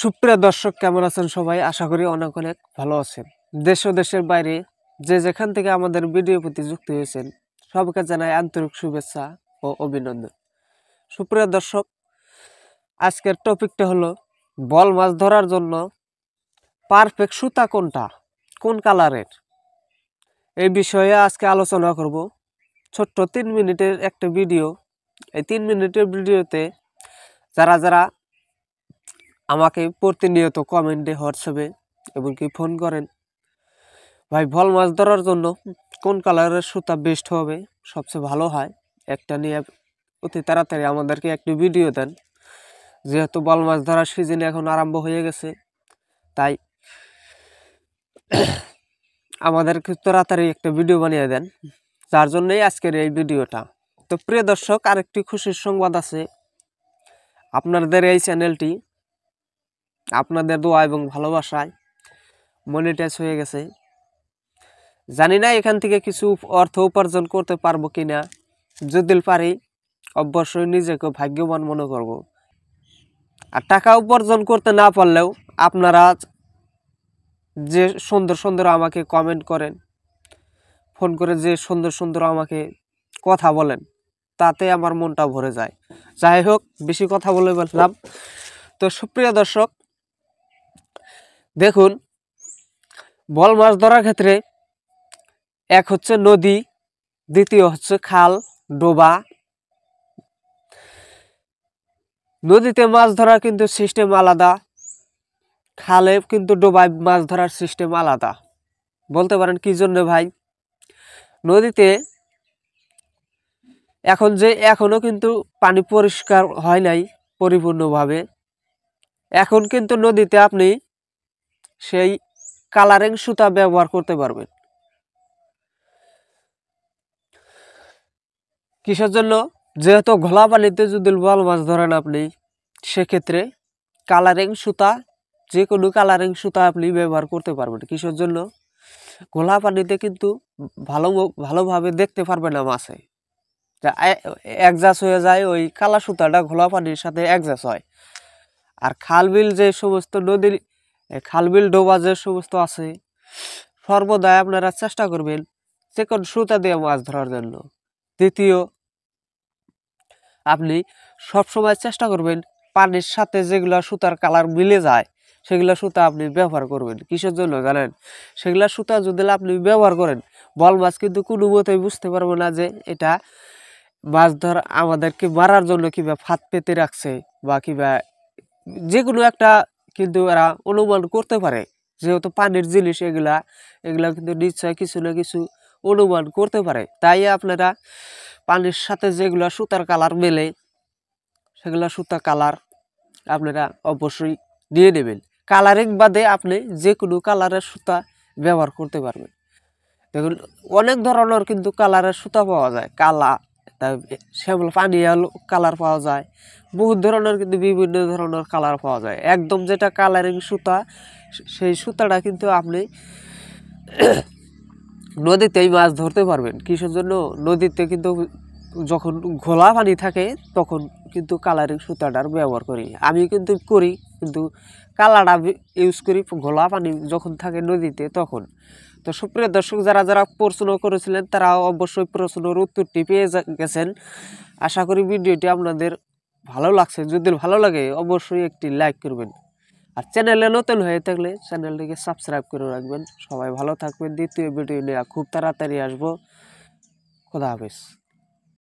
সুপ্রিয় দর্শক কেমন আছেন সবাই আশা করি অনেক অনেক ভালো আছেন দেশ ও দেশের বাইরে যে যেখান থেকে আমাদের ভিডিও প্রতি যুক্ত হয়েছেন সবকে জানাই আন্তরিক শুভেচ্ছা ও অভিনন্দন সুপ্রিয় দর্শক আজকের টপিকটা হলো বল মাছ ধরার জন্য পারফেক্ট সুতা কোনটা কোন কালারের এই বিষয়ে আজকে আলোচনা করব ছোট্ট তিন মিনিটের একটা ভিডিও এই তিন মিনিটের ভিডিওতে যারা যারা আমাকে প্রতিনিয়ত কমেন্টে হোয়াটসঅ্যাপে এমনকি ফোন করেন ভাই ভল মাছ ধরার জন্য কোন কালারের সুতা বেস্ট হবে সবচেয়ে ভালো হয় একটা নিয়ে অতি তাড়াতাড়ি আমাদেরকে একটি ভিডিও দেন যেহেতু বল মাছ ধরার সিজন এখন আরম্ভ হয়ে গেছে তাই আমাদেরকে তাড়াতাড়ি একটা ভিডিও বানিয়ে দেন যার জন্যই আজকের এই ভিডিওটা তো প্রিয় দর্শক আরেকটি খুশির সংবাদ আছে আপনাদের এই চ্যানেলটি আপনাদের দোয়া এবং ভালোবাসায় মনিটাইজ হয়ে গেছে জানি না এখান থেকে কিছু অর্থ উপার্জন করতে পারবো কি না যদি পারি অবশ্যই নিজেকে ভাগ্যবান মনে করব। আর টাকা উপার্জন করতে না পারলেও আপনারা যে সুন্দর সুন্দর আমাকে কমেন্ট করেন ফোন করে যে সুন্দর সুন্দর আমাকে কথা বলেন তাতে আমার মনটা ভরে যায় যাই হোক বেশি কথা বলে বললাম তো সুপ্রিয় দর্শক দেখুন বল মাছ ধরার ক্ষেত্রে এক হচ্ছে নদী দ্বিতীয় হচ্ছে খাল ডোবা নদীতে মাছ ধরার কিন্তু সিস্টেম আলাদা খালে কিন্তু ডোবায় মাছ ধরার সিস্টেম আলাদা বলতে পারেন কি জন্য ভাই নদীতে এখন যে এখনও কিন্তু পানি পরিষ্কার হয় নাই পরিপূর্ণভাবে এখন কিন্তু নদীতে আপনি সেই কালারিং সুতা ব্যবহার করতে পারবেন কিসের জন্য যেহেতু ঘোলা পানিতে যদি বল মাছ ধরেন আপনি সেক্ষেত্রে কালারিং সুতা যে কোনো কালারিং সুতা আপনি ব্যবহার করতে পারবেন কিসের জন্য ঘোলা পানিতে কিন্তু ভালো ভালোভাবে দেখতে পারবে না মাছে যা হয়ে যায় ওই কালা সুতাটা ঘোলা পানির সাথে একজাস হয় আর খাল বিল যে সমস্ত নদীর খালবিল ডোবা যে সমস্ত আছে সর্বদাই আপনারা চেষ্টা করবেন সেকন সুতা দিয়ে মাছ ধরার জন্য দ্বিতীয় আপনি সবসময় চেষ্টা করবেন পানির সাথে যেগুলো সুতার কালার মিলে যায় সেগুলা সুতা আপনি ব্যবহার করবেন কিসের জন্য জানেন সেগুলা সুতা যদি আপনি ব্যবহার করেন বল মাছ কিন্তু কোনো মতোই বুঝতে পারবো না যে এটা মাছ ধর আমাদেরকে মারার জন্য কিংবা ফাঁদ পেতে রাখছে বা কিংবা যে কোনো একটা কিন্তু এরা অনুমান করতে পারে যেহেতু পানির জিনিস এগুলা এগুলা কিন্তু নিশ্চয় কিছু না কিছু অনুমান করতে পারে তাই আপনারা পানির সাথে যেগুলো সুতার কালার মেলে সেগুলো সুতা কালার আপনারা অবশ্যই নিয়ে নেবেন কালারিং বাদে আপনি যে কোনো কালারের সুতা ব্যবহার করতে পারবেন দেখুন অনেক ধরনের কিন্তু কালারের সুতা পাওয়া যায় কালা সেগুলো শ্যামল পানিয়াল কালার পাওয়া যায় বহুত ধরনের কিন্তু বিভিন্ন ধরনের কালার পাওয়া যায় একদম যেটা কালারিং সুতা সেই সুতাটা কিন্তু আপনি নদীতেই মাছ ধরতে পারবেন কিসের জন্য নদীতে কিন্তু যখন ঘোলা পানি থাকে তখন কিন্তু কালারিং সুতাটার ব্যবহার করি আমি কিন্তু করি কিন্তু কালারটা ইউজ করি ঘোলা পানি যখন থাকে নদীতে তখন তো সুপ্রিয় দর্শক যারা যারা প্রশ্ন করেছিলেন তারা অবশ্যই প্রশ্নের উত্তরটি পেয়ে গেছেন আশা করি ভিডিওটি আপনাদের ভালো লাগছে যদি ভালো লাগে অবশ্যই একটি লাইক করবেন আর চ্যানেলে নতুন হয়ে থাকলে চ্যানেলটিকে সাবস্ক্রাইব করে রাখবেন সবাই ভালো থাকবেন দ্বিতীয় ভিডিও নিয়ে খুব তাড়াতাড়ি আসবো খোদা